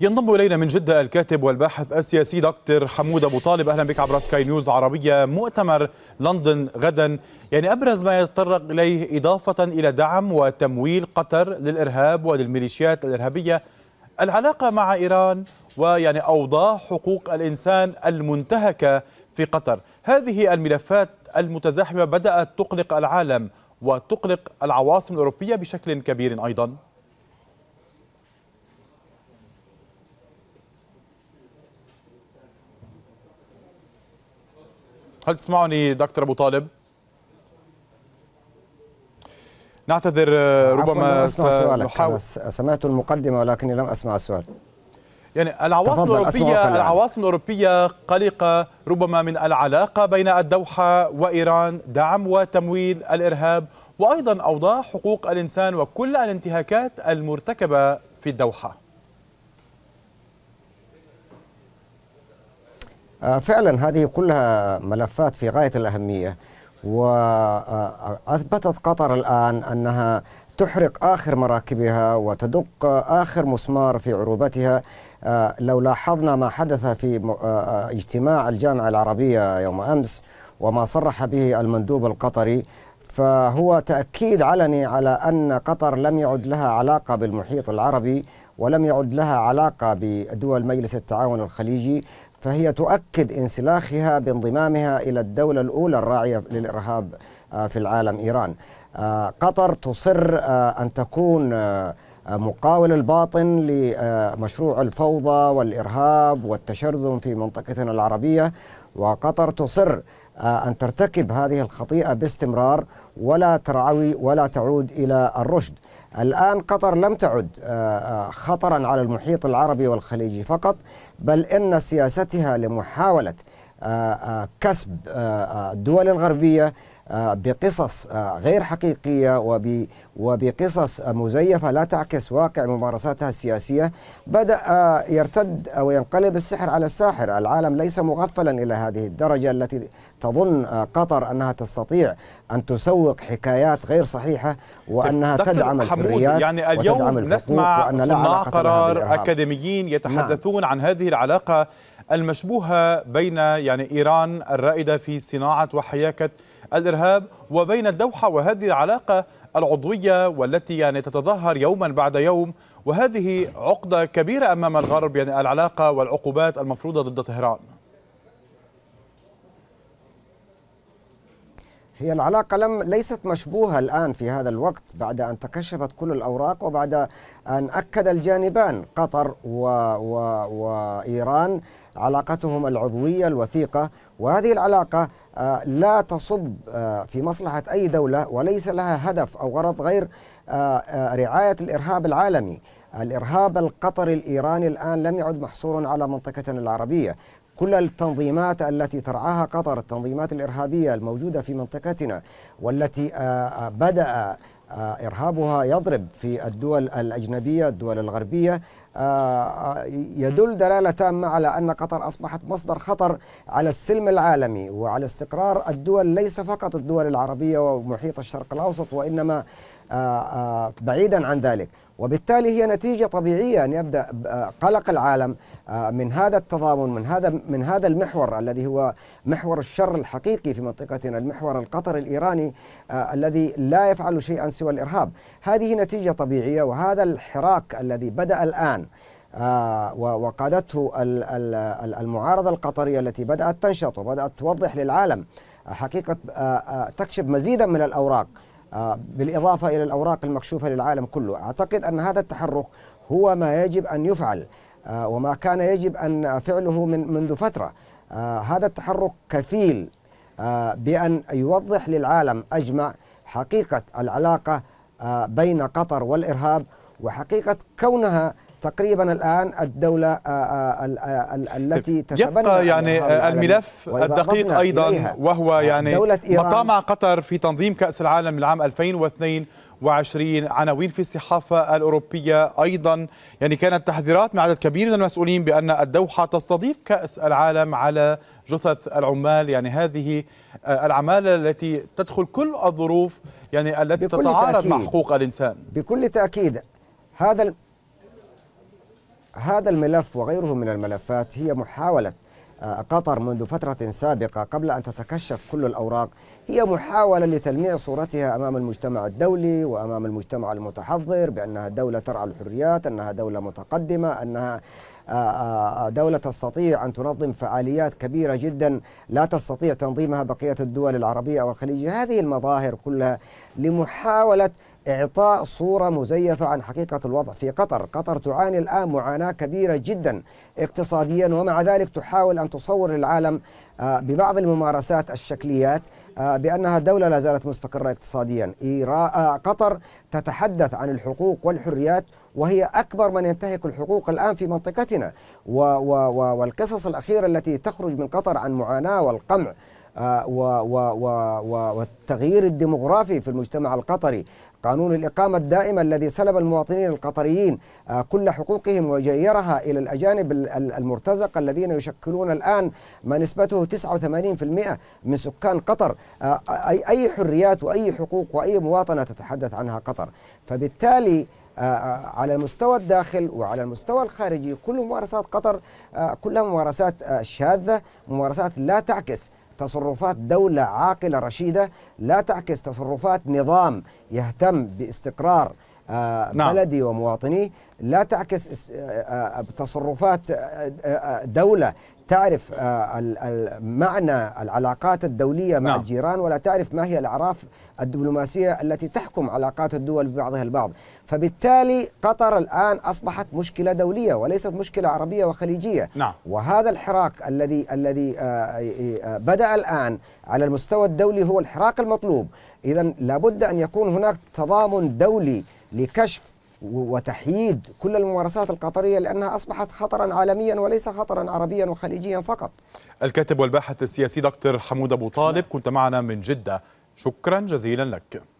ينضم الينا من جده الكاتب والباحث السياسي دكتور حمود ابو طالب اهلا بك عبر سكاي نيوز عربيه مؤتمر لندن غدا يعني ابرز ما يتطرق اليه اضافه الى دعم وتمويل قطر للارهاب وللميليشيات الارهابيه العلاقه مع ايران ويعني اوضاع حقوق الانسان المنتهكه في قطر هذه الملفات المتزاحمه بدات تقلق العالم وتقلق العواصم الاوروبيه بشكل كبير ايضا هل تسمعني دكتور ابو طالب نعتذر آه، ربما سنحاول سمعت المقدمه ولكني لم اسمع السؤال يعني العواصم الأوروبية العواصم الأوروبية قلقة ربما من العلاقة بين الدوحة وإيران دعم وتمويل الإرهاب وأيضا أوضاع حقوق الإنسان وكل الانتهاكات المرتكبة في الدوحة آه، فعلا هذه كلها ملفات في غاية الأهمية وأثبتت قطر الآن أنها تحرق آخر مراكبها وتدق آخر مسمار في عروبتها آه، لو لاحظنا ما حدث في آه، اجتماع الجامعة العربية يوم أمس وما صرح به المندوب القطري فهو تأكيد علني على أن قطر لم يعد لها علاقة بالمحيط العربي ولم يعد لها علاقة بدول مجلس التعاون الخليجي فهي تؤكد انسلاخها بانضمامها إلى الدولة الأولى الراعية للإرهاب آه، في العالم إيران آه، قطر تصر آه، أن تكون مقاول الباطن لمشروع الفوضى والإرهاب والتشرذم في منطقتنا العربية وقطر تصر أن ترتكب هذه الخطيئة باستمرار ولا ترعوي ولا تعود إلى الرشد الآن قطر لم تعد آه، آه، خطرا على المحيط العربي والخليجي فقط بل إن سياستها لمحاولة آه، كسب الدول الغربية بقصص آه، غير حقيقية وبقصص آه، مزيفة لا تعكس واقع ممارساتها السياسية بدأ آه، يرتد أو ينقلب السحر على الساحر العالم ليس مغفلا إلى هذه الدرجة التي تظن قطر أنها تستطيع أن تسوق حكايات غير صحيحة وأنها طيب، تدعم الحريات يعني اليوم نسمع صناع قرار أكاديميين نعم. يتحدثون نعم. عن هذه العلاقة المشبوهة بين يعني إيران الرائدة في صناعة وحياكة الإرهاب وبين الدوحة وهذه العلاقة العضوية والتي يعني تتظاهر يوما بعد يوم وهذه عقدة كبيرة أمام الغرب يعني العلاقة والعقوبات المفروضة ضد طهران هي العلاقة لم ليست مشبوهة الآن في هذا الوقت بعد أن تكشفت كل الأوراق وبعد أن أكد الجانبان قطر و و وإيران علاقتهم العضوية الوثيقة وهذه العلاقة آه، لا تصب آه، في مصلحة أي دولة وليس لها هدف أو غرض غير آه، رعاية الإرهاب العالمي الإرهاب القطري الإيراني الآن لم يعد محصورا على منطقتنا العربية كل التنظيمات التي ترعاها قطر التنظيمات الإرهابية الموجودة في منطقتنا والتي بدأ إرهابها يضرب في الدول الأجنبية الدول الغربية آه، آه، يدل دلالة تامة على أن قطر أصبحت مصدر خطر على السلم العالمي وعلى استقرار الدول ليس فقط الدول العربية ومحيط الشرق الأوسط وإنما آه، آه، بعيدا عن ذلك وبالتالي هي نتيجة طبيعية أن يبدأ آه، قلق العالم من هذا التضامن من هذا من هذا المحور الذي هو محور الشر الحقيقي في منطقتنا المحور القطري الإيراني الذي لا يفعل شيئا سوى الإرهاب هذه نتيجة طبيعية وهذا الحراك الذي بدأ الآن وقادته المعارضة القطرية التي بدأت تنشط وبدأت توضح للعالم حقيقة تكشف مزيدا من الأوراق آه، بالإضافة إلى الأوراق المكشوفة للعالم كله أعتقد أن هذا التحرك هو ما يجب أن يفعل آه، وما كان يجب أن فعله من منذ فترة آه، هذا التحرك كفيل بأن يوضح للعالم أجمع حقيقة العلاقة بين قطر والإرهاب وحقيقة كونها تقريبا الان الدوله آه، آه، آه، التي طيب، تتبنى يبقى يعني, يعني، الملف الدقيق ايضا وهو نعم. يعني مطامع قطر في تنظيم كاس العالم للعام 2022 عناوين في الصحافه الاوروبيه ايضا يعني كانت تحذيرات من عدد كبير من المسؤولين بان الدوحه تستضيف كاس العالم على جثث العمال يعني هذه العماله التي تدخل كل الظروف يعني التي تتعارض مع حقوق الانسان بكل تاكيد هذا هذا الملف وغيره من الملفات هي محاولة آه، قطر منذ فترة سابقة قبل أن تتكشف كل الأوراق هي محاولة لتلميع صورتها أمام المجتمع الدولي وأمام المجتمع المتحضر بأنها دولة ترعى الحريات أنها دولة متقدمة أنها آه، آه، دولة تستطيع أن تنظم فعاليات كبيرة جدا لا تستطيع تنظيمها بقية الدول العربية والخليجية هذه المظاهر كلها لمحاولة إعطاء صورة مزيفة عن حقيقة الوضع في قطر قطر تعاني الآن معاناة كبيرة جدا اقتصاديا ومع ذلك تحاول أن تصور للعالم آه، ببعض الممارسات الشكليات آه، بأنها دولة لا زالت مستقرة اقتصاديا آه، قطر تتحدث عن الحقوق والحريات وهي أكبر من ينتهك الحقوق الآن في منطقتنا والقصص الأخيرة التي تخرج من قطر عن معاناة والقمع آه، والتغيير الديمغرافي في المجتمع القطري قانون الإقامة الدائمة الذي سلب المواطنين القطريين آه، كل حقوقهم وجيرها إلى الأجانب المرتزقة الذين يشكلون الآن ما نسبته 89% من سكان قطر آه، أي حريات وأي حقوق وأي مواطنة تتحدث عنها قطر فبالتالي على المستوى الداخل وعلى المستوى الخارجي كل ممارسات قطر كلها ممارسات شاذة ممارسات لا تعكس تصرفات دولة عاقلة رشيدة لا تعكس تصرفات نظام يهتم باستقرار آه، نعم. بلدي ومواطنيه لا تعكس آه، آه، تصرفات دولة تعرف معنى العلاقات الدولية مع نعم. الجيران ولا تعرف ما هي الأعراف الدبلوماسية التي تحكم علاقات الدول ببعضها البعض فبالتالي قطر الآن أصبحت مشكلة دولية وليست مشكلة عربية وخليجية نعم. وهذا الحراك الذي الذي بدأ الآن على المستوى الدولي هو الحراك المطلوب إذا لابد أن يكون هناك تضامن دولي لكشف وتحييد كل الممارسات القطرية لأنها أصبحت خطرا عالميا وليس خطرا عربيا وخليجيا فقط الكاتب والباحث السياسي دكتور حمود أبو طالب كنت معنا من جدة شكرا جزيلا لك